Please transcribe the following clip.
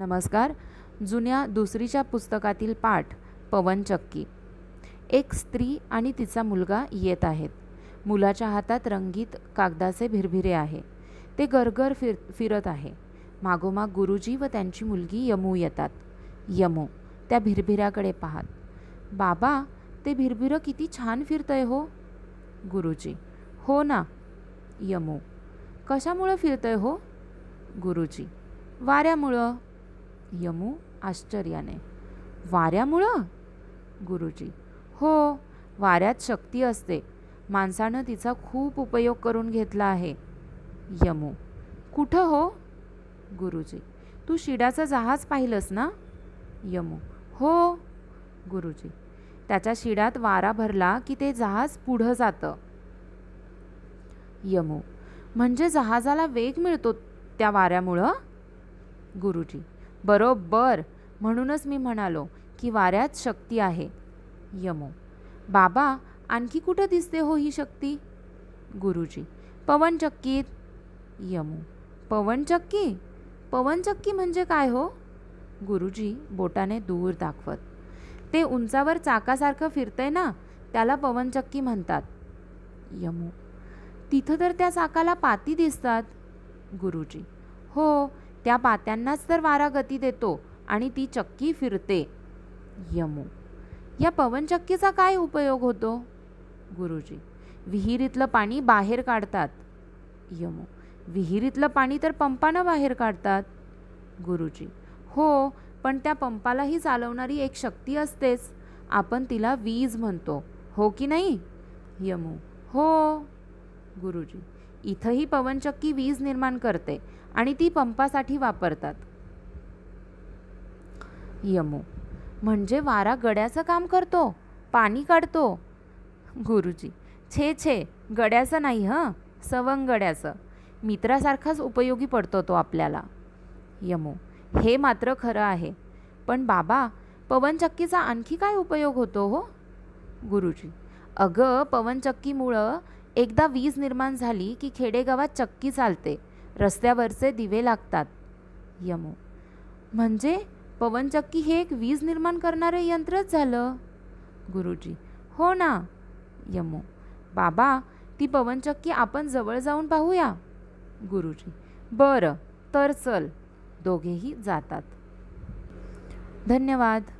नमस्कार जुन्या दुसरीच्या पुस्तकातील पाठ पवनचक्की एक स्त्री आणि तिचा मुलगा येत आहेत मुलाच्या हातात रंगीत कागदाचे भिरभिरे आहे ते गरगर फिर फिरत आहे मागोमाग गुरुजी व त्यांची मुलगी यमू येतात यमू त्या भिरभिऱ्याकडे पाहत बाबा ते भिरभिरं किती छान फिरतंय हो गुरुजी हो ना यमू कशामुळं फिरतंय हो गुरुजी वाऱ्यामुळं यमू आश्चर्याने वाऱ्यामुळं गुरुजी हो वाऱ्यात शक्ती असते माणसानं तिचा खूप उपयोग करून घेतला आहे यमू कुठं हो गुरुजी तू शिडाचं जहाज पाहिलंस ना यमू हो गुरुजी त्याच्या शिडात वारा भरला की ते जहाज पुढं जातं यमू म्हणजे जहाजाला वेग मिळतो त्या वाऱ्यामुळं गुरुजी बरोबर म्हणूनच मी म्हणालो की वाऱ्यात शक्ती आहे यमो बाबा आणखी कुठं दिसते हो ही शक्ती गुरुजी पवनचक्कीत यमो पवनचक्की पवनचक्की म्हणजे काय हो गुरुजी बोटाने दूर दाखवत ते उंचावर चाकासारखं फिरतंय ना त्याला पवनचक्की म्हणतात यमू तिथं तर त्या चाकाला पाती दिसतात गुरुजी हो त्या पात्यांनाच तर वारा गती देतो आणि ती चक्की फिरते यमू या पवनचक्कीचा काय उपयोग होतो गुरुजी विहिरीतलं पाणी बाहेर काढतात यमू विहिरीतलं पाणी तर पंपानं बाहेर काढतात गुरुजी हो पण त्या पंपालाही चालवणारी एक शक्ती असतेच आपण तिला वीज म्हणतो हो की नाही यमो हो गुरुजी इथंही पवनचक्की वीज निर्माण करते आणि ती पंपासाठी वापरतात यमो म्हणजे वारा गड्याचं काम करतो पाणी काढतो गुरुजी छे छे गड्याचं नाही हं गड्याचं मित्रासारखाच उपयोगी पडतो तो आपल्याला यमो हे मात्र खरं आहे पण बाबा पवनचक्कीचा आणखी काय उपयोग होतो हो गुरुजी अगं पवनचक्कीमुळं एकदा वीज निर्माण झाली की खेडेगावात चक्की चालते रस्त्यावरचे दिवे लागतात यमो म्हणजे पवनचक्की हे एक वीज निर्माण करणारे यंत्रच झालं गुरुजी हो ना यमो बाबा ती पवनचक्की आपण जवळ जाऊन पाहूया गुरुजी बरं तर चल दोघेही जातात धन्यवाद